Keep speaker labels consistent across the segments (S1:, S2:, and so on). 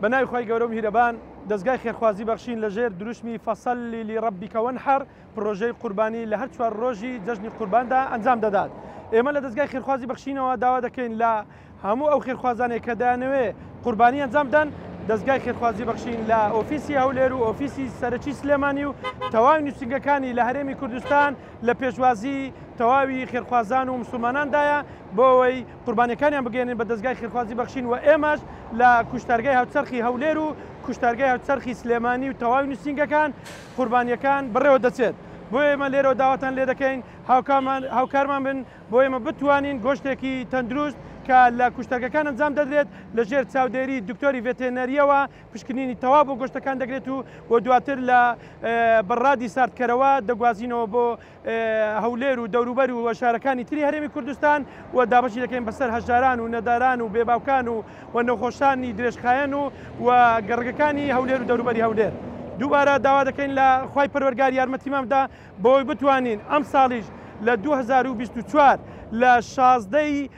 S1: بەناوی خی گەورەم هیرەبان دەستگای خێرخوازی بەخشین لەژێر دروشمی فەسەلی لی ڕبیکەون هەر پرۆژەی قوربانی لە هەر چوار ڕۆژی جەژنی قورباندا ئەنجام دەدات. ئێمە لە دەستگای خێرخوازی بەخشینەوە داوا دەکەین لە هەموو ئەو خێرخوازانێک کە دانەوێ قوربانی ئەنجامدان دەستگای خێرخوازی بەخشین لە ئۆفیسی هەولێر و ئۆفیسی سەرەکی سلێمانی و تەواوی نووسنگەکانی لە هەرێمی کوردستان لە پێشوازی تەواوی خێرخوازان و مسلماناندایە بۆ ئەوەی قوربانەکانیان بگەێنن بە دەستگای خێرخوازی بەخشین و ئێمەش لە کوشتارگای هاوچەرخی هەولێر و کوشتارگای هاوچەرخی سلێمانی و تەواوی نووسنگەکان قوربانیەکان بڕێوە دەچێت. بۆ ئێمە لێرە داواتان لێ دەکەین هاوکارمان بن بۆ ئێمە بتوانین گۆشتێکی تەندروست کە لە کوشتەکەەکان ئەنجام دەدرێت لە ژێر چاودێری دکتۆری ڤێتێنەریەوە پشکنینی تەوا بۆ گۆشتەکان دەگرێت و بۆ دواتر لە بڕادی ساردکەرەوە دەگوازینەوە بۆ هەولێر و دەوروبەر و وەشارەکانی تری هەرێمی کوردستان و دابشی دەکەین بەسەر هەژاران و نەداران و بێباوکان و و نەخۆشانی درێژخایەن و و گەڕگەکانی هەولێر و دەوروبەری هەولێر. دووبارە داوا دەکەین لە خی پەروەرگار یارمەتیمامدا بۆی بتوانین ئەم ساڵیش لە 2024 لە شازدەی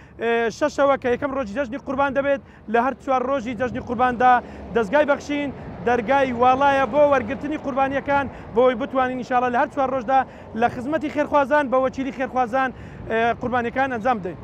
S1: شەشەوە کە یەکەم ڕۆژی جەژنی قوربان دەبێت لە هەر چوار ڕۆژی جەژنی قورباندا دەستگای بەخشین دەرگای واڵایە بۆ وەرگرتنی قوربانیەکان بۆی بتوانین نیشاڵە لە هەر چوار ڕۆژدا لە خزمەتی خێرخوازان بە وەچیری خێرخوازان قوربانیەکان ئەنجام بدەین.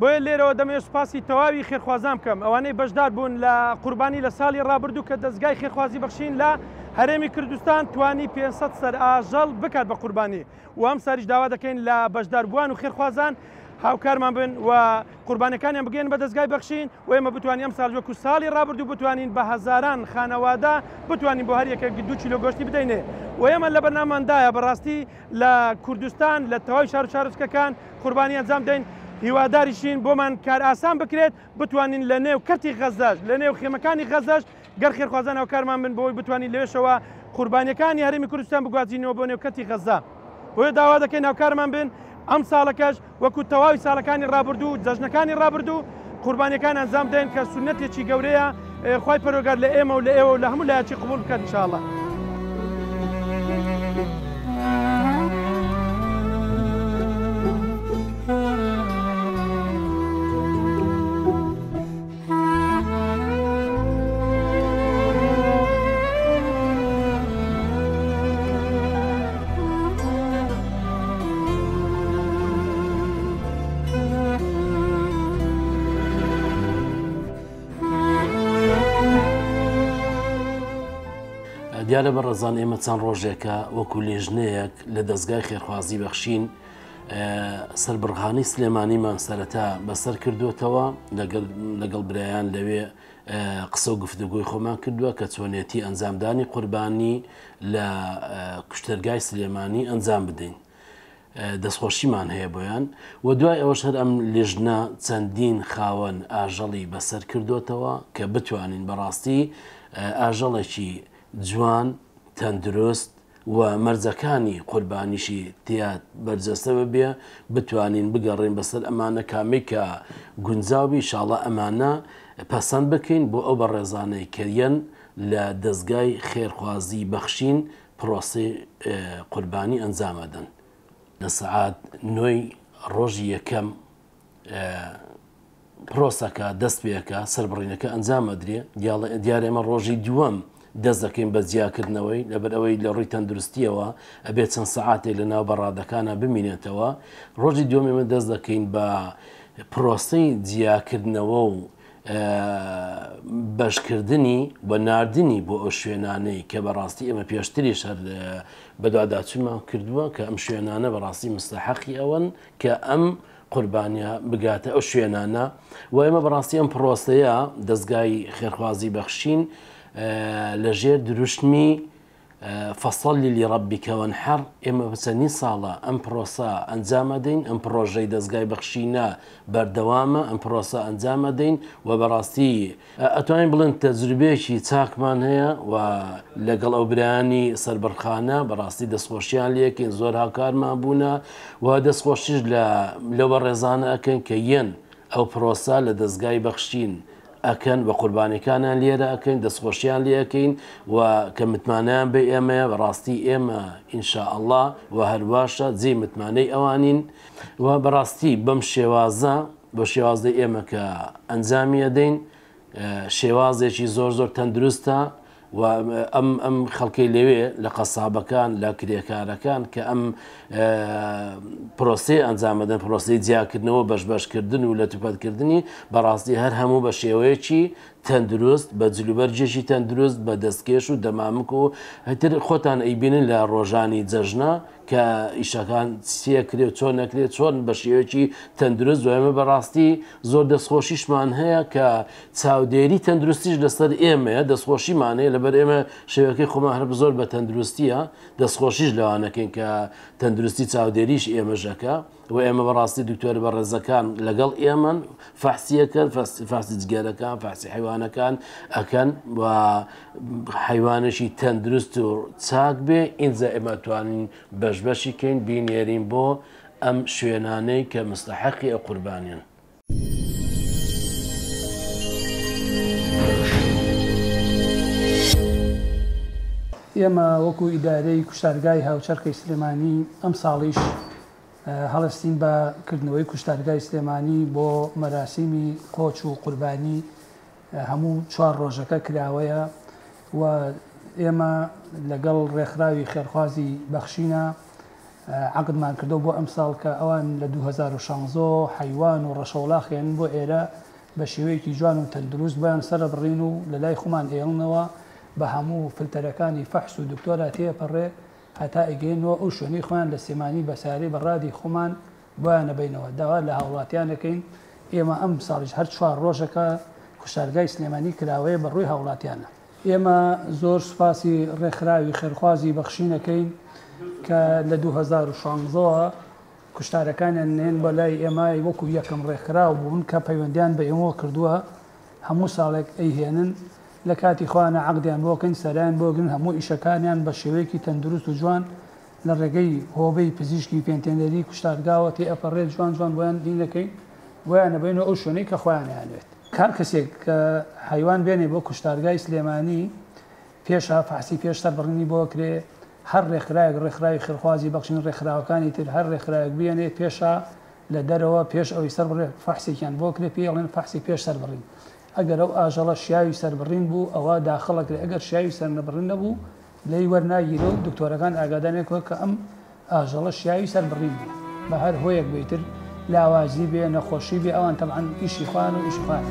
S1: بۆیە لێرەوە دەمێت سوپاسی تەواوی خێرخوازان بکەم ئەوانەی بەشدار بوون لە قوربانی لە ساڵی ڕابردوو کە دەستگای خێرخوازی بەخشین لە هەرێمی کوردستان توانی 500 سەر ئاژەڵ بکات بە قوربانی و ئەم ساریش داوا دەکەین لە بەشداربووان و خێرخوازان هاوکارمان بن و قوربانەکانیان بگەین بە دەستگای بەخشین و ئێمە بتوانین ئەم ساڵ وەکو ساڵی ڕابرد و بتوانین بە هزاران خانەوادا بتوانین بۆ هەریەکە دو چیلۆ گۆشتی بدەینێ و ئێمە لە بەناماندایە بەڕاستی لە کوردستان لە تەواوی شار شارستەکان قوربانیان زام دەین هیواداریشین بۆمان کار ئاسان بکرێت بتوانین لە نێو کەتی غەزەش لە نێو خێمەکانی غەزەش گەر خێرخوازانەوە کارمان بن بۆی بتوانین لێشەوە قوربانیەکانی هەرمی کوردستان بگوازینەوە بۆ نێو کەتی غەزە. بۆیە داوا دەکەین ناوکارمان بن ئەم ساڵەکەش وەکو تەواوی ساڵەکانی ڕابردوو جەژنەکانی ڕابردوو قوربانیەکان ئەنجام دێن کە سونەتێکی گەورەیە خی پەرۆگار لە ئێمە و لە ئێوە و لە هەموو لایەکی قوبول بکەن چاڵە.
S2: دیارە بە ڕزان ئێمە چەند ڕۆژێکە وەکو لێژنەیەک لە دەستگای خێرخوازی بەخشین سربڕغانی سلێمانیمان سەرەتا بەسەر کردوتەوە لەگەڵ برایان لەوێ قسە و گفتگوی خۆمان کردووە کە چۆنێتی ئەنجامدانی قوربانی لە کوشتەرگای سلێمانی ئەنجام بدەین. دەستخۆشیمان هەیە بۆیان و دوای ئەوەش هەر ئەم لێژنە چەندین خاوەن ئاژەڵی بەسەر کردوتەوە کە بتوانین بەڕاستی ئاژەڵێکی جوان تەندروست و مەرزەکانی قوربانیشی تیات بەرجەستەوە بێ بتوانین بگەڕین بەسەر ئەمانە کامی کە گونجاوی شاڵە ئەمانە پەسەند بکەین بۆ ئەو بە ڕێزانەی کردەن لە دەستگای خێرخوازی بەخشین پرۆسی قوربانی ئەنجامەدەن لە سعات نوۆی ڕۆژی یەکەم پرۆسەکە دەست پێەکە سربڕینەکە ئەنجامەدرێ دیارە ئێمە ڕۆژی دووەم دەست دەکەین بە جیاکردنەوەی لەبەر ئەوەی لە ڕووی تەندروستیەوە ئەبێت چەند سعاتێک لە ناو بەڕادەکانە ببینێتەوە ڕۆژی دومێمە دەست دەکەین بە پرۆسی جیاکردنەوە و بەشکردنی بە نردنی بۆ ئەو شوێنانەی کە بەڕاستی ئەمە پێشتری شەر بەدواداچمان کردووە کە ئەم شوێنانە بەڕاستی مستەحەقی ئەوەن کە ئەم قوربانیا بگاتە ئەو شوێنانە و ئێمە بەڕاستی ئەم پرۆستەیە دەستگای خێرخوازی بەخشین لە ژێر دروشتمی فەسەلی لیڕبیکەوەنحەر ئێمە بەچەندی ساڵە ئەم پرۆسا ئەنجامەدەین ئەم پرۆژەی دەستگای بەخشینە بەردەوامە ئەم پرۆسا ئەنجامەدەین و بەڕاستی ئەتوانین بڵند تەجربێکی چاکمان هەیە و لەگەڵ ئەوبرانی سربەرخانە بەڕاستی دەستخۆشیان لەکەین زۆر هاکارمان بوونە و دەستخۆشیش لەوە ڕێزانە ئەکەن کە یەن ئەو پرۆسا لە دەستگای بەخشین. ئەکەن بە قوربانەکانیان لێرە ئەەکەین دەستخۆشیان لەکەین و کە متمانیان بە ئێمە بەڕاستی ئێمە ئینشاء الله و هەرواشە جێ متمانەی ئەوانین و بەڕاستی بەم شێوازە بە شێوازدە ئێمە کە ئەنجامیە دەین شێوازێکی زۆر زۆر تەندروستە ئەم ئەم خەڵکی لەوێ لە قەسابەکان لە کرێکارەکان کە ئەم پرۆسی ئەنجامەدەن پرۆسی جیاکردنەوە بەشبەشکردن و لە توپەتکردنی بەڕاستی هەر هەموو بە شێوەیەکی تەندروست بە جلوبەرجێکی تەندروست بە دەستکێش و دەمامک و هەتر خۆتان ئەیبینن لە ڕۆژانی جەژنا کە ئیشەکان سیەکرێت چۆن نەکرێت چۆن بە شێوەکی تەندروست دوێمە بەڕاستی زۆر دەستخۆشیشمان هەیە کە چاودێری تەندروستیش لەسەر ئێمەیە دەستخۆشیمانەیە لەبەر ئێمە شێوەکەی خۆمان هەر زۆر بە تەندروستیە دەستخۆشیش لەوانەکەین کە تەندروستی چاودێریش ئێمەژەکە. و ئێمە بەڕاستی دکتۆر بە ڕێزەکان لەگەڵ ئێمن فەحسیەکەن فاسی جگەرەکان فاسی حیوانەکان ئەکەن و حیوانشی تەندروست و چاک بێ ئینجا ئێمەتوانین بەشبەشی کەین بینێرین بۆ ئەم شوێنانەی کە مستحقی ئە قوربانیان.
S3: ئێمە وەکو ئیدارەی کوشتارگای هاوچەرکەی سلێمانی ئەم ساڵیش هەڵستین بەکردنەوەی کوشتارگای سلێمانی بۆ مەراسیمی کۆچ و قوربانی هەموو چوار ڕۆژەکە کراوەیە و ئێمە لەگەڵ ڕێکخراوی خێرخوازی بەخشینە عقدمان کردو بۆ ئەمساڵ کە ئەوان لە 2016 حیوان و ڕەشەوڵاخێن بۆ ئێرە بە شێوەیەکی جوان و تەندروست بەیان سرە بڕین و لە لای خۆمان ئێڵنەوە بە هەموو فلتەرەکانی فەحس و دکتۆرا تێپەڕێ هەتا ئەگەینەوە ئەو شوێنی خۆیان لە سێمانی بەساری بەڕادی خۆمان بۆیانە بینەوە داوا لە هاوڵاتیانەکەین ئێمە ئەم ساڵیش هەر چوار ڕۆژەکە کوشارگای سلێمانی کراوەیە بە ڕووی هاوڵاتیانە ئێمە زۆر سپاسی ڕێکخراوی خێرخوازی بەخشینەکەین کە لە 2016 کوشتارەکانیان نێن بە لای ئێمای وەکو یەکەم ڕێکخرا بوون کە پەیوەندیان بە ئێمەوە کردووە هەموو ساڵێک ئەیهێنن لە کاتی خوانە عقدیان بۆکەن سەران بۆگرن هەموو ئیشەکانیان بە شێوەیەکی تەندروست و جوان لە ڕێگەی هۆبەی پزیشکی پێنتێنەری کوشتارگاوە تێ ئەپەڕێ جوان جوان بۆیان دینەکەی ویان نەبینەوە ئەو شوێنەی کە خۆیانیانوێت کار کەسێک کە حیوان بێنێ بۆ کوشتارگای سلێمانی پێشە فاسی پێشتە بڕنی بۆ کرێ هەر ڕێکخراایك ڕێکخراوی خرخوازی بەخشین ڕێکخراوەکانی تر هەر ڕێکخراایك بێنێ پێشە لە دەرەوە پێش ئەوی سەر بڕێ فحسێکیان بۆ کرێ پێڵێن فحسی پێش سەر بڕین ئەگەر ئەو ئاژەڵە شیاوی سربڕین بوو ئەوە داخڵک لە ئەگەر شیاوی سەرنەبڕین نەبوو لی وەرناگیرە و دکتۆرەکان ئاگادانێکەوە کە ئەم ئاژەڵە شیاوی سربڕین بوو بە هەر هۆیەک بیتر لاوازی بێ نەخۆشی بێ ئەوان تەعاان ئیشی
S4: خوان و ئیشخواان.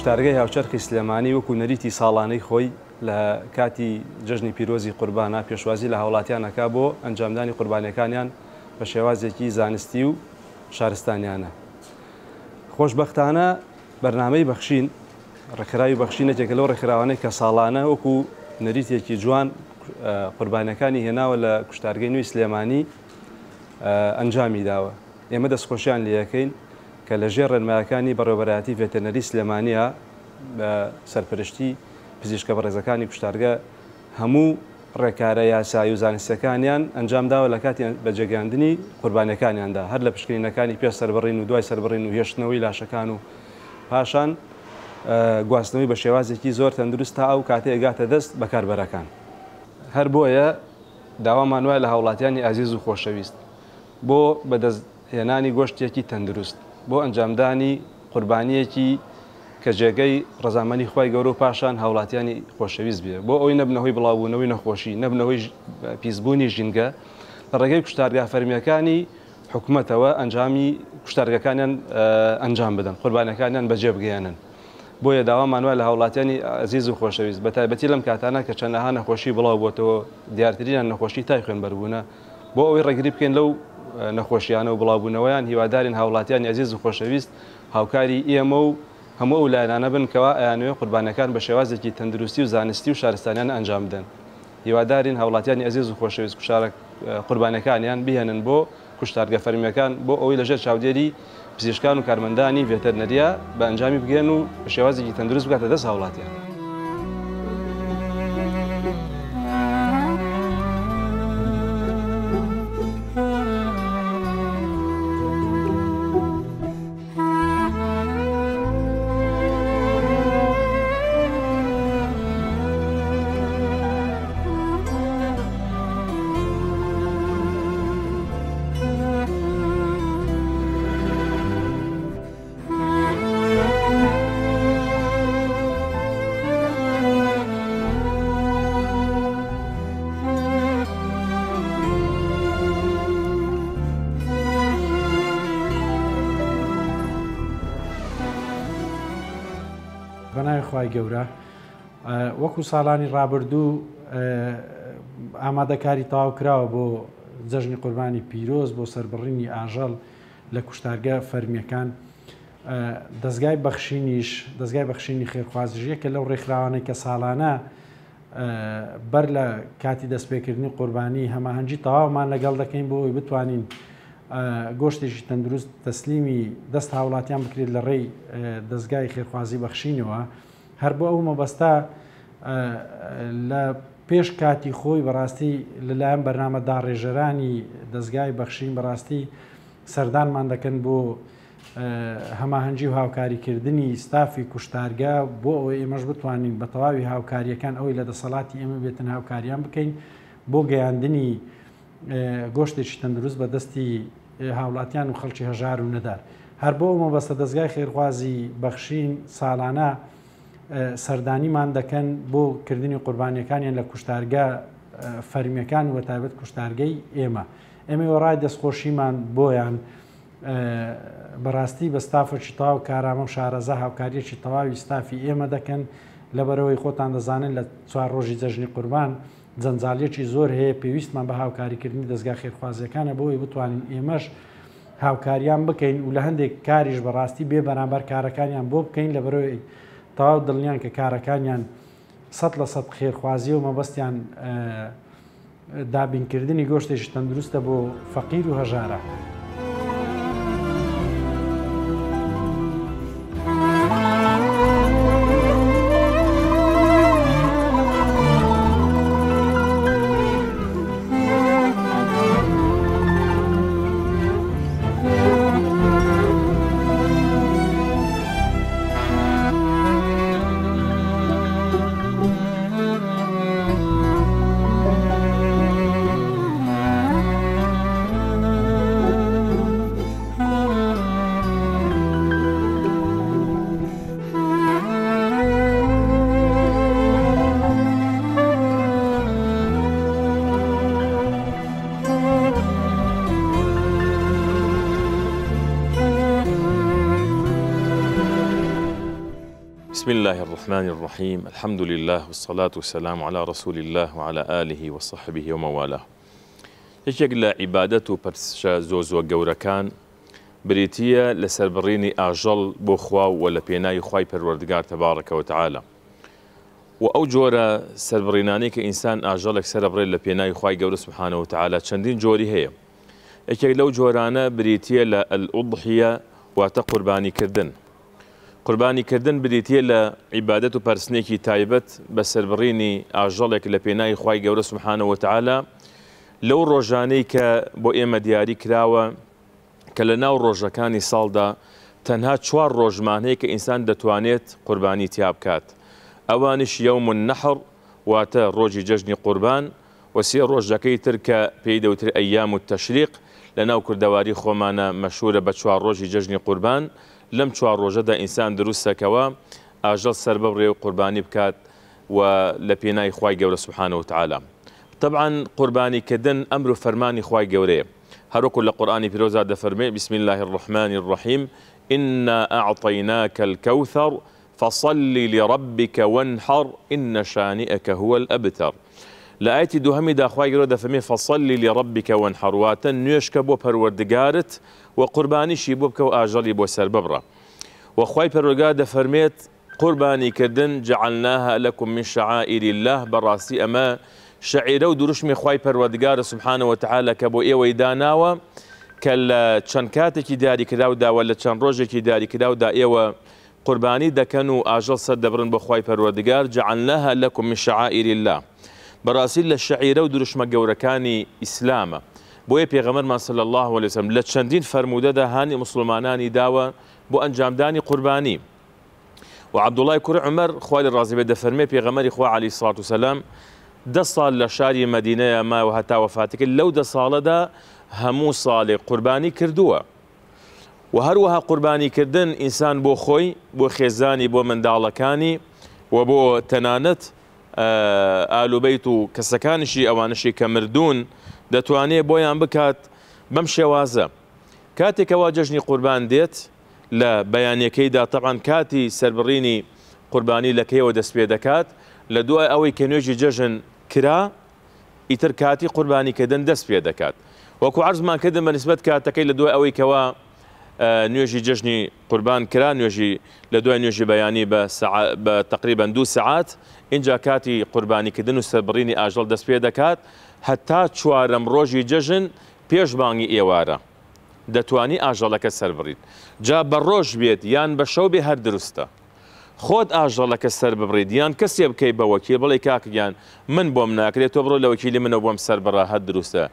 S5: کوشتارگەی هاوچەرخی سلێمانی وەکو نەریتی ساڵانەی خۆی لە کاتی جژنی پیرۆزی قوربانە پێشوازی لە هاوڵاتیانەکە بۆ ئەنجامدانی قوربانەکانیان بە شێوازێکی زانستی و شارستانیانە. خۆشببختانە بەرنمەی بەخشین ڕێکخراوی بەخشینەتێک لەو ڕێکخراوانەی کە ساڵانە وەکو نەریتێکی جوان قوربانەکانی هێناوە لە کوشتارگەی نوی سلێمانی ئەنجامی داوە. ئێمە دەستخۆشیان لەکەین کە لە ژێر ڕێنماەکانی بەڕێبەتی ڤێتەنەری سلێمانیا بە سەرپەرشتی پزیشکە بەڕێزەکانی کوشتارگە هەموو ڕێکارە یاسایی و زانستەکانیان ئەنجامداوە لە کاتی بەجێگەاندنی قوربانەکانیاندا هەر لە پشکینەکانی پێ سەربڕین و دوای سەربڕین و هێشتنەوەی لاشەکان و پاشان گواستنەوەی بە شێوازێکی زۆر تەندروست تا ئەو کاتێ ئەگاتە دەست بەکاربەرەکان هەر بۆیە داوامان وایە لە هاوڵاتیانی ئازیز و خۆشەویست بۆ بەدەست هێنانی گۆشتێکی تەندروست بۆ ئەنجامدانی قوربانیەکی کە جێگەی ڕزامانی خی گەورە و پاشان هاوڵاتیانی خۆشەویست بێ بۆ ئەوی نەبنەوەی بڵاوبوونەوەی نەخۆشی نەبنەوەی پیسبوونی ژینگە لە ڕێگەی کوشتارگا فەرمیەکانی حکوومەتەوە ئەنجامی کوشتارگەکانیان ئەنجام بدەن قوربانەکانیان بەجێ بگەیانن بۆیە داوامانوە لە هاوڵاتیانی ئازیز و خۆشەویست بە تایبەتی لەم کاتانە کە چەندەها نەخۆشی بڵاو بۆتەوە دیارترینیان نەخۆشی تای خوێنبەربوونە بۆ ئەوەی ڕێگری بکەین لەو نەخۆشییانە و بڵاوبوونەوەیان هیوادارین هاوڵاتیان یازیز و خۆشەویست هاوکاری ئێمە و هەموو ئەو لایەنانە بنکەوە ئەیانوێ قوربانەکان بە شێوازێکی تەندروستی و زانستی و شارستانیان ئەنجام بدەن. هیوادارین هاوڵاتیانی ئەزیز و خۆشەویست کوشارە قوربانەکانیان بهێنن بۆ کوشتارگە فەرمیەکان بۆ ئەوەی لەژێر چاودێری پزیشکان و کارمەندانی ڤێتەرنەریە بە ئەنجامی بگەن و شێوازێکی تەندروست بکاتە دەست هاوڵاتیان.
S6: گەورە وەکو ساڵانی ڕابردوو ئامادەکاری تاوکراوە بۆ جەژنی قوربانی پیرۆز بۆ سربڕینی ئاژەڵ لە کوشتارگە فەرمیەکان دەستگای بەخشینیش دەستگای بەخشینی خێرخوازیژە کە لەو ڕێکخراوانەی کە ساڵانە بەر لە کاتی دەستپێکردنی قوربانی هەماهەنگی تەواومان لەگەڵ دەکەین بۆ ئەوی بتوانین گۆشتێکی تەندروست تەسلیمی دەست هاوڵاتیان بکرێت لە ڕێی دەستگای خێرخوازی بەخشینەوە. هەر بۆ ئەو مەبەستا لە پێش کاتی خۆی بەڕاستی لەلایەن بەرنامەدا ڕێژەرانی دەستگای بەخشین بەڕاستی سەردانمان دەکەن بۆ هەماهەنگی و هاوکاریکردنی ستافی کوشتارگە بۆ ئەوەی ئێمەش بتوانین بە تەواوی هاوکاریەکان ئەوی لە دەسەڵاتی ئێمە بێتن هاوکاریان بکەین بۆ گەیاندنی گۆشتێکی تەندروست بە دەستی هاوڵاتیان و خەڵکی هەژار و نەدار هەر بۆ مەبەستە دەستگای خێرخوازی بەخشین ساڵانە سەردانیمان دەکەن بۆ کردنی قوربانیەکانیان لە کوشتارگە فەرمیەکان و تایبەت کوشتارگەی ئێمە ئێمە وەڕای دەستخۆشیمان بۆیان بەڕاستی بە ستافەکی تاو کارامە و شارەزە هاوکاریەکی تەواوی ستافی ئێمە دەکەن لەبەرەوەی خۆتان دەزانن لە چوار ڕۆژی جەژنی قوربان جەنجالێکی زۆر هەیە پێویستمان بە هاوکاریکردنی دەستگا خێرخوازیەکانە بۆی بتوانین ئێمەش هاوکاریان بکەین و لە هەندێک کاریش بەڕاستی بێ بەرامبەر کارەکانیان بۆ بکەین لە بەرەوەی تەواو دڵنیان کە کارەکانیان سەد لە سەد خێرخوازی و مەبەستیان دابینکردنی گۆشتێکی تەندروستە بۆ فەقیر و هەژارە.
S7: الرحمن الرحيم الحمد لله والصلاة والسلام على رسول الله وعلى آله وصحبه وموالاه والاه عبادته لە زوز وقورا كان بريتيا لسربريني گەورەکان بریتە ولا بيناي خواي بروردقار تبارك وتعالى وأو جورا سربريناني كإنسان تەبارەکەەوە سربري لبيناي خواي قورا سبحانه وتعالى ئینسان جوري هي لە لو جورانا بريتيا للأضحية تعاالە كردن قوربانیکردن بدیتە لە عیبادەت و پرسنێکی تایبەت بە سربڕینی ئاژەڵێک لە پێناایی خی گەورە سوحانەوە تعاالە لەو ڕۆژانەی کە بۆ ئێمە دیاری کراوە کە لە ناو ڕۆژەکانی ساڵدا تەنها چوار ڕۆژمانەیە کە ئینسان دەتوانێت قوربانی تیا بکات ئەوانش یومون نەحڕ واتە ڕۆژی جەژنی قوربان و سێ ڕۆژەکەی تر کە پێی دەوتر ئەیام و تەشریق لە ناو کردەواری خۆمانە مەشهورە بە چوار ڕۆژی جەژنی قوربان و لم چوار ڕۆژەدا انسان دروستەکەوە كوا سەر بەبڕێ و بكات بکات و لە سبحانه وتعالى طبعا قرباني كدن طبعاً قوربانیکردن خواي و فەرمانی خی گەورەیە هەروکو لە قورآانی بسم الله الرحمن الرحیم إنا أعطيناك الكوثر فصل لربك وانحر إن شانئك هو الأبتر لآیەتی دوهەمی داخوایگرۆ دەفەمێ فەسەلی لێ ڕبیکە وەنحڕواتە نوێشکە بۆ پەروەردگارت و قوربانیشی بۆ بکە و ئاژەڵی بۆ سەر ببڕە وەخوای فرميت قرباني قوربانیکردن جعلناها لكم من شعائر الله براسي أما شعيرة و دروشمی خی سبحانه وتعالى تعاالە کە بۆ ئێوەی داناوە کە لە چەند کاتێکی داریکرااو داوە لە دا ڕۆژێکی داریکرااودا ئێوە قوربانی دەکەن و ئاژەڵ سەر جعلناها لكم من شعائر الله بەڕاستی لە شعیرە و دروشمە گەورەکانی ئیسلامە بۆیە ما صلى الله عليه وسلم لەسم لە چەندین فرەرمودەدا هاانی مسلمانانی داوە بۆ ئەنجامدانی قوربانی و عبدوڵای کوڕ عمەر خوای ڕازیبێ دەفەرمێ پێغەمەری خوا عليه الصلاة والسلام سەسلام صال ساڵ لە شاری مەدینەیە ماوە هەتا وەفاتکرد لەو دە ساڵەدا هەموو ساڵێ قوربانی کردووە و هەروەها قوربانیکردن ئینسان بۆ خۆی بۆ خێزانی بۆ منداڵەکانی و بۆ تنانت ئالوبیت و کەسەکانشی ئەوانشی کە مردوون دەتوانێت بۆیان بکات بەم شێوازە کاتێکەوە جەژنی قوربان دێت لە بەیانەکەیدا تەعاان کاتی سربڕینی قوربانی لەکەیەوە دەست پێ دەکات لە دوای ئەوەی کە نوێژی جەژن کرا ئیتر کاتی قوربانیکردن دەست پێ دەکات وەکو عرزمان کردن بە نسبت کاتەکەی لە دوای ئەوەی کەەوە نوێژی جژنی قوربان کرا نوێژی لە دوای نوێژی بەیانی بە تقریبان دو سعات اینجا کاتی قوربانیکردن و سەبڕینی ئاژەڵ دەست پێ دەکات هەتا چوارەم ڕۆژی جژن پێشبانگی ئێوارە دەتانی ئاژەڵەکە سەربڕیت جا بە ڕۆژ بێت یان بە شەو بێ هەر دروستە خۆت ئاژەڵەکە سەر ببڕیدیان کەسێ بکەی بە وەکی بڵێ کاکیان من بۆم ناکرێت تۆ بڕۆ لە وەکیلی منە بۆم سەر بەڕاحەت دروستە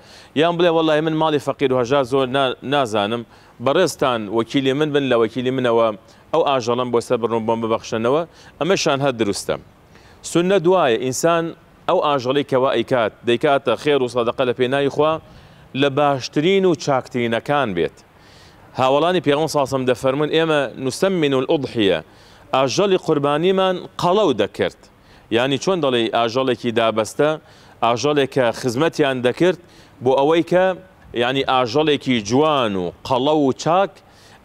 S7: یان بڵێ وڵی من ماڵی فەقیر و هەژا زۆر نازانم بەڕێستان وەکیلی من بن لە وەکیلی منەوە ئەو ئاژەڵم بۆ سەر بڕۆم بۆم ببەخشنەوە ئەمەشان هەر دروستە سنە دوایە ئینسان ئەو ئاژەڵی کەوا ئەیکات دەیکاتە خێر و سەدەقە لە پێناایی خوا لە باشترین و چاکترینەکان بێت هاوڵانی پێغم ساسم دەفەرمون ئێمە نووسم من و الأضحە ئاژەڵی قوربانیمان قەڵەو دەکرد ینی يعني چۆن دەڵێ ئاژەڵێکی دابەستە ئاژەڵێک کە خزمەتیان دەکرد بۆ ئەوەی یعنی اجل کی جوان و قەڵە و چاک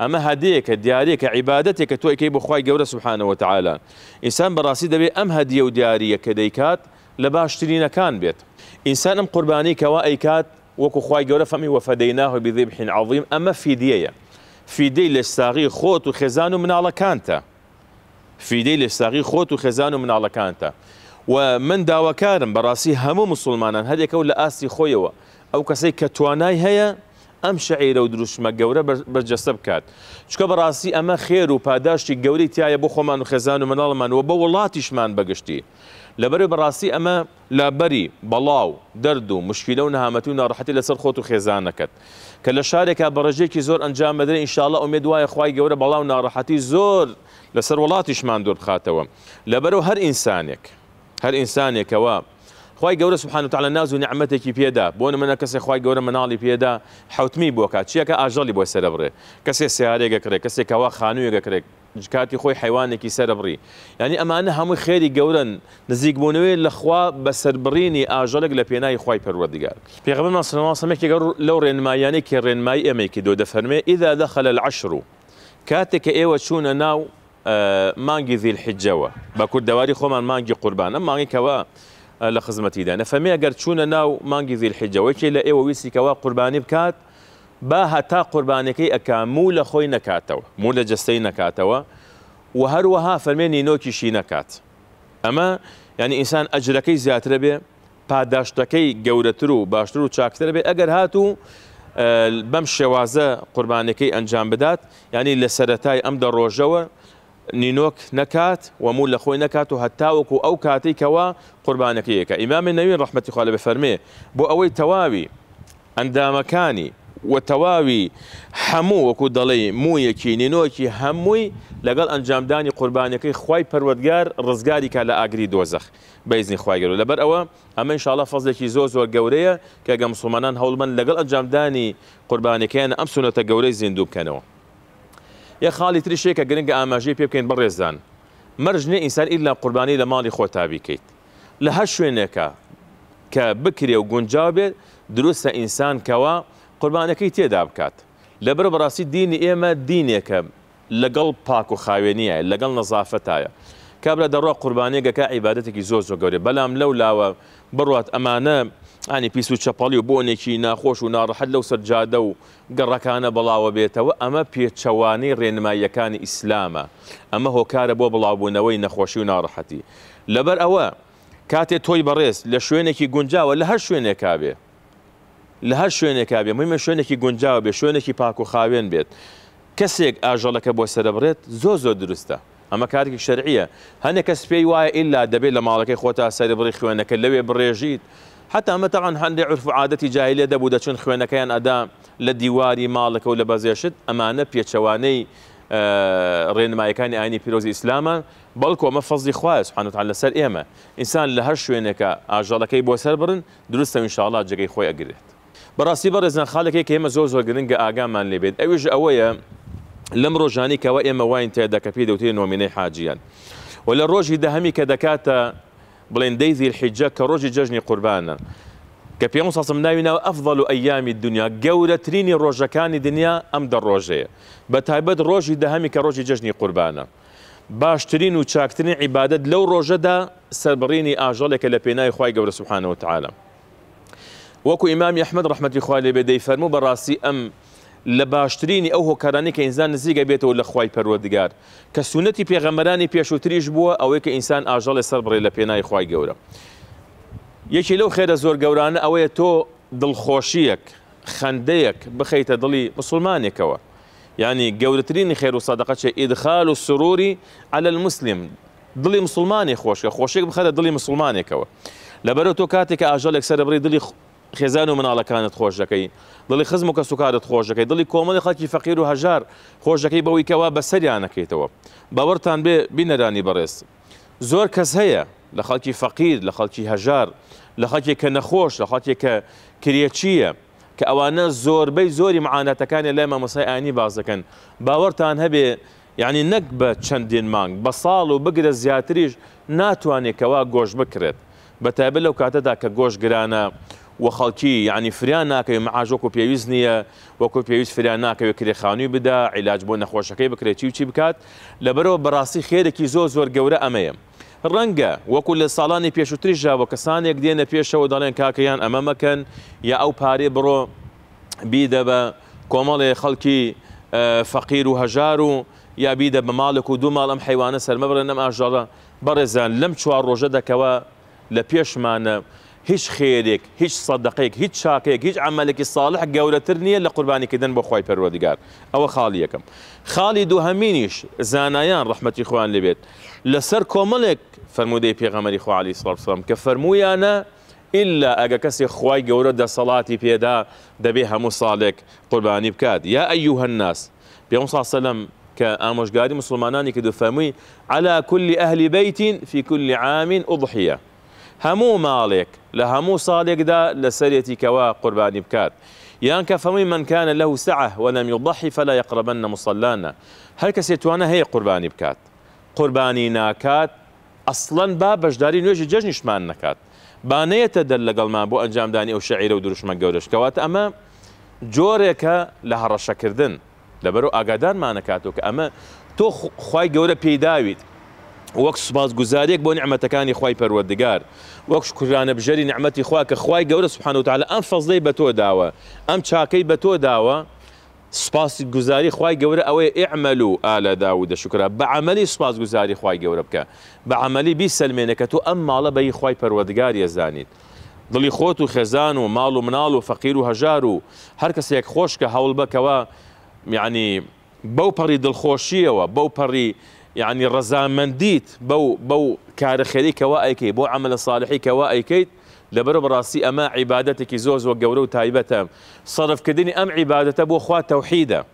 S7: ئەمە هەدەیەکە دیارێکە عیباەتێکە تۆیکەی بخوای گەورە سوبحانەوە تعاالان ئینسان بەڕاستی دەبێت ام هدیه و ترین کان بیت انسان ام قربانی ئینسان و ایکات و کو خوای گور فمی و فدیناه بذبح عظیم اما فدیه فیدەی لساری خوت خۆت و خێزان و مناڵەکانتە فیدەی لێستاغی خۆت و خێزان و مناڵەکانتە و من داواکارم بەڕاستی هەموو مسلمانان هەدێکە و لە ئاستی خۆیەوە ئەو کەسەی کە توانای هەیە ئەم شعیرە و دروشمە گەورە بەرجەستە بکات چکە بەڕاستی ئەمە خێر و پاداشتی گەوری تایە بۆ خۆمان و خێزان و مناڵمانەوە بە وڵاتیشمان بەگشتی لەبەر بەڕاستی ئەمە لە بەری بەڵاو دەرد و مشکیلە و نەهامەتی و ناڕەحەتی لەسەر خۆت و خێزانەکەت کە لە شارێکا بەڕژێکی زۆر ئەنجام بدرێ ئینشاالله ئەمێ دوایە خی گەورە بەڵاو ناڕەحەتی زۆر لسر ولاتش من دور خاتوا لبرو هر إنسانك هر إنسانك هو خوي جورا سبحانه وتعالى نازو ونعمته كي بيدا بون منا كسي خوي جورا منالي بيدا حوتمي بوكا شيك اجالي بو سربري كسي سياري كري كسي كوا خانو كري جكاتي خوي حيواني كي سربري يعني اما انا هم خيري جورا نزيك بونوي لخوا بسربريني اجالك لبيناي خوي بيرودي في غبنا صلى الله عليه وسلم كي جور لورين ما يعني كي ما يمي كي دو دفرمي اذا دخل العشر كاتك ايوا شون ناو مانگی زیل حجەوە بە کوردەواری خۆمان مانگی قوربانە مانگیکەوە لە خزمەتیدا نەفەمی ئەگەر چوونە ناو مانگی زیل حجەوەکی لە ئێوە ویسیکەوە قوربانی بکات با هەتا قوربانەکەی ئەکا مو لە خۆی نەکاتەوە مو لە جستەی نەکاتەوە و هەروەها فەرمێنی نۆکیشی نەکات ئەمە ینی ئینسان ئەجرەکەی زیاترە بێ پاداشتەکەی گەورەتر و باشتر و چاکتر بێ ئەگەر هاتوو بەم شێوازە قوربانەکەی ئەنجام بدات ینی لە سەتای ئەم دە ڕۆژەوە نینۆک نەکات وەمو لە خۆی نەکات و هەتاوەکو ئەو کاتێکەوە قوربانەکە یەکە ئیمامی نەوین ڕحمەتی خوا لە بەفەرمێ بۆ ئەوەی تەواوی ئەندامەکانی وە تەواوی هەموو وەکو دەڵێ مویەکی نینۆکی هەمووی لەگەڵ ئەنجامدانی قوربانەکەی خی پەروەگار ڕزگاریکە لە ئاگری دۆزەخ بەیزنی خوایگەر لەبەر ئەوە ئەمە شاڵە فەزێکی زۆ زۆر گەورەیە کە گەمسڵمانان هەوڵمن لەگەڵ ئەنجامدانی قوربانەکەیان ئەم سونەتە گەورەی زیندوو بکەنەوە. یە خاڵی تریشێکە گرنگگە ئاماژەی پێ بکەین بەڕێزدان مەرجنێ ئینسان ئیلا قوربانی لە ماڵی خۆتا بیکەیت لە هەر شوێنێکە کە بکرێ و گونجاو بێت دروستە ئینسان کەوا قوربانەکەی تێدا بکات لەبەر بەڕاستی دینی ئێمە دینێکە لەگەڵ پاک و خاوێنیە لەگەڵ نەزافەتایە کابرا دەڕوا قوربانێکەکە عیباەتێکی زۆر زۆ گەورێ بەلام لەو لاوە بڕات ئەمانە ئانی پیس و چەپەڵی و بۆنێکی ناخۆش و ناڕەحەت لەو سەرجادە و گەڕەکانە بەڵاوە بێتەوە ئەمە پێچەوانەی ڕێنماییەکانی ئیسلامە ئەمە هۆکارە بۆ بڵاوبوونەوەی نەخۆشی و ناڕەحەتی لەبەر ئەوە کاتێ تۆی بەڕێز لە شوێنێکی گونجاوە لە هەر شوێنێکا بێ لە هەر شوێنێکا بێ ممە شوێنێکی گونجاوە بێ شوێنێکی پاک و خاوێن بێت کەسێک ئاژەڵەکە بۆ سەربرێت زۆ زۆر درستە ئەمە کارێکی شەرعیە هەنێک کەس پێی وایە ئللا دەبێت لە ماڵەکەی خۆتا سەربڕی خوێنەکە لەوێ بڕێژیت حتى ئەمە تاغان هەندێک عرف عادەتی جاهلیە دەبوو دەچون خوێنەکەیان ئەدا لە دیواری ماڵەکە و لە بەزێشت ئەمانە رين آه، ڕێنمایەکانی ئاینی پیرۆزی ئیسلامە بەڵکو ئەمە فەزی خوایە سوحانەتان لەسەر ئێمە ئینسان لە هەر شوێنەکە ئاژەڵەکەی بۆ سەر برن دروستە ئینشاءڵا جگەی إن ئەگرێت بەڕاستی بە ڕێزان خاڵەکەی کە ئێمە زۆر زۆر گرنگگە ئاگامان لێبێت ئەویش ئەوەیە لەم ڕۆژانی کەەوە ئێمە واین تێدەکە پێ دەوتێت نۆمینەی حاجیان. و لە ڕۆژی دەهەمی کە دەکاتە بلين ديزي الحجة كروجي ججني قربانا قوربانە کە پێم أفضل أيام الدنيا و تريني دنیا كان ڕۆژەکانی أم در دەڕۆژەیە بە تایبەت دهامي كروجي ججني قربانا باش ترين وشاك ترين چاکترین لو لەو ڕۆژەدا سربڕینی ئاژەڵێکە لە پێنای خی گەورە سوحانەوە تعاالە وەکو ئیمامی ئەحمد ڕحمەتی خوالێ بێدەی فەرمو لە باشترینی ئەو هۆکارانی کە ئینسان نزیگە بێتەوە لە خی پەروەردگار کە سونەتی پێغەمەرانی پێشوتریش بووە ئەوەی کە ئینسان ئاژەڵی سەر بڕێ لە پێنای خی گەورە یەکی لەو خێرە زۆر گەورانە ئەوەیە تۆ دڵخۆشیەک خندەیەک بخەیتە دڵی مسلمانێکەوە ینی گەورەترینی خێر و سادقە چێ ئیدخال و سروری على المسلم دڵی مسلمانی خۆشکە خۆشێک بخەرە دڵی مسلمانێکەوە لەبەرەوە تۆ کاتێک ئاژەڵێک سەرەبڕی دڵی خێزان و مناڵەکانت خۆش دەکەی دڵی خزم و کە سوکارت خۆش دەکەی دڵی کۆمەڵی خەکی فەقیر و هەژار خۆش دەکەی بەوەی کەوا بەسەریانەکەیتەوە باوەرتان بێ بینەرانی بەڕێز زۆر کەس هەیە لە خەڵکی فەقیر لە خەڵکی هەژار لە خەکێک کە نەخۆش لە خەڵکێک کە کرێچیە کە ئەوانە زۆربەی زۆری معانەتەکانی لای مامەسایانی باز دەکەن باوەرتان هەبێ یعنی نەک بە چەندین مانگ بە ساڵ و بگرە زیاتریش ناتوانێتەوە گۆش بکرێت بەتابل لەو کاتەدا کە گۆش گرانە و خەڵکی یعنی فریان ناکەوێ معژۆک و پێویست نییە وەکو پێویست فریان ناکەوێت کرێخانوی بدا عیلاج بۆ نەخۆشەکەی بکرێتی و چی بکات لەبەرەوە بەڕاستی خێرەی زۆر زۆر گەورە ئەمەیە. ڕەنگە وەکو لە ساڵانی پێشوتریژا وە کەسانێک دێنە پێشەوە دەڵێن کاکەیان ئەمە مەکەن یا ئەو پارێ بڕۆ بیدە بە کۆمەڵێ خەڵکی فەقیر و هەژار و یا بیدە بە ماڵک و دوو ماڵم حیوانە سەرمەبرە نەم ئاژەڵە بەڕێزان لەم چوار ڕۆژە دەکەوە لە پێشمانە هیچ خيرك هیچ صدقك هیچ شاكك هیچ عملك الصالح جاورتر نیه لقربانی کدن با خوای پروردگار. او خالیه کم. خالی دو همینیش زنایان رحمتی خوان لبید. لسر فرمودي فرموده پیغمبری خوای علی صلی الله عليه وسلم سلم که إلا أجا كسي خواي جورا دا صلاتي بيدا دبيها مصالك قرباني بكاد يا أيها الناس بيوم صلى الله عليه وسلم كأموش قادي مسلماناني كدو على كل أهل بيت في كل عام أضحية هەموو ماڵێک لە هەموو ساڵێکدا لە سەرێتی کەوا قوربانی بکات. یان کە فەمووی منکانە لەو سعه وەلم یڵضحی فەلا یقربەن نەموسەلانە هەر کەسێتوانە هەیە قوربانی بکات. قوربانی ناکات ئەسڵەن با بەشداری نوێژی جەژنیشمان نکات. بانەیەتە دەر لەگەڵمان بۆ ئەنجامدانی ئەو شعیرە و دروشمە گەورشکەوات ئەمە جۆرێکە لە هەڕەشەکردن لەبەر و ئاگادارمانەکات و کە ئەمە تۆ خی گەورە پێداویت وەک سوپاس گوزارێک بۆ نعممەتەکانی خی پەروەردگار وەک شکرانە بژەری نعممەتی خوا کە خی گەورە سوحان وتالە ئەم فەزلەی بە تۆ داوە ئەم چاکەی بە تۆ داوە سپاسی گوزاری خی گەورە ئەوەی ئعمل و ئالە داودە شکرە بە عملی سوپاس گوزاری خی گەورە بکە بە عملی بی سلمێنەکە تۆ ئەم ماڵە بەی خی پەروەردگار ێزانیت دڵی خۆت و خێزان و ماڵ و مناڵ و فەقیر و هەژار و هەر کەسێک خۆشکە هەوڵ بکەوە میعنی بەو پەڕی دڵخۆشیەوە بەو پەڕی يعني رزامنديت بو بو كارخيري كوائي كي بو عمل صالحي كوائي ئەیکەیت لەبەر براسي اما عبادتك زوز وقورو تايبته صرف تایبەتە ام عبادته بو بۆ توحيده تەوحیدە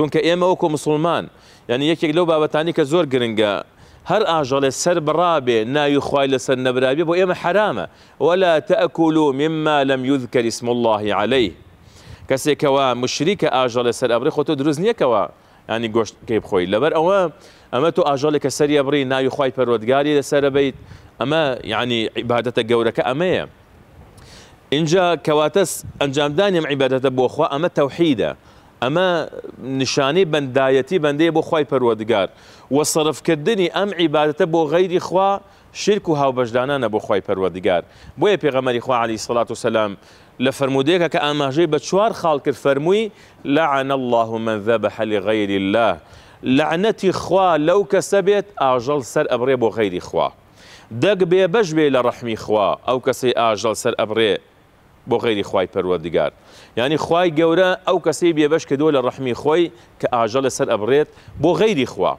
S7: چونکە ئێمە مسلمان يعني يكي لو بابەتانی کە زۆر گرنگە هەر ئاژەڵێ سەر بڕابێ ناوی خوای لەسەر نەبرابێ بۆ ئێمە ولا تاكلوا مما لم يذكر اسم الله عليه کەسێکەوە مشریکە ئاژەڵێ اجل ئەبری خۆ تۆ دروست نیەکەوە ینی يعني گۆشتکەی بخۆی لەبەر ئەوە ئەمە تۆ ئاژەڵێکە سەری بڕی ناوی خی پەرۆدگاری لەسرە بیت يعني یعنی عیباەتە گەورەکە ئەمەیە اینجا كواتس انجام دانيم بۆ بوخوا اما توحيده اما نشانی بندایتی بەندەیە بو خوای پروردگار و کردنی ام عبادت بو غەیری خوا شرک و هاوبەشدانانە بۆ خی بو بۆیە پێغەمەری خوا علی سڵات و سلام لفرموده که که ئاماژەی بە چوار خاڵ کرد فەرمووی الله من ذبح لغیر الله لعنتی خوا لو کسبت اجل سر ابری بو بۆ غەیری خوا دەک بێ بەش لرحمی لە ڕەحمی خوا ئەو کەسی ئاژەڵ بۆ غیری خی پەروەردگار ینی خی گەورە ئەو کەسەی بێبش کە دۆ لە ڕحمی خۆی کە ئاژە لەسەر ئەبرێت بۆ غیری خوا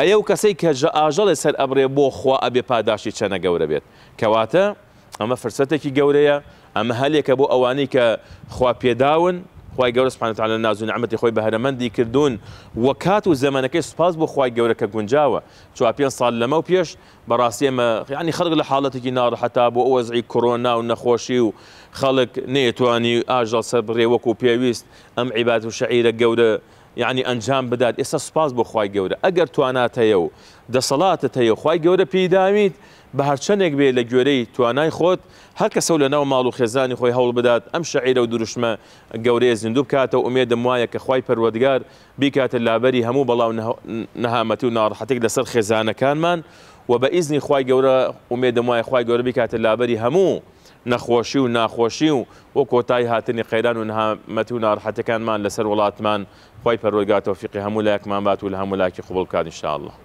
S7: ئەیە و کەسەی کە ئاژە لەسەر ئەبرێ بۆ خوا ئەبێ پاداشی چەنە گەورە بێت کەواتە ئەمە فرسەتێکی گەورەیە ئەمە هەلێکە بۆ ئەوانەی کە خوا پێداون خی سبحانه وتعالى ناز و نعممەتی خۆی بە هەرەمەندی کردوون وە کات و زەمانەکەی سوپاس بۆ خی گەورەکە گونجاوە چوا پێ سال لەمە و پێش بەڕاستی ئمە خیانی خەرق لە حاڵەتێکی ناڕحەتا بۆ ئەوەزعی کرونا و نخوشی و نیتوانی نێتوانی صبر و کو پیویست ام عبادت و شعیرە گەورە یعنی انجام بدات سپاس بو خوای خی اگر تو توانات تیو د صلات تیو خوای گەورە پیدامید بە هەرچەندێک بێ لە گوێرەی توانای خۆت هەرکە سەو لە ناو ماڵ و خێزانی خۆی هەوڵ بدات ئەم شعیرە و دروشمە گەورەیە زیندوو بکاتەوە ئومێدم وایە کە خی پەروەدگار بیکاتە لابەری هەموو بەڵاو نەهامەتی و ناڕحەتێک لەسەر خێزانەکانمان و بە ئیزنی خی گەورە ئومێدم وایە خی گەورە بیکاتە لابەری هەموو. نەخۆشی و ناخۆشی و وە کۆتای هاتنی قەیران و نهامەتی و ناڕحەتەکانمان لەسەر وڵاتمان خی پەرۆگاتەوە فیقی هەموو لایەکمان بات و لە هەموو لاکی خوبڵکانی شاءله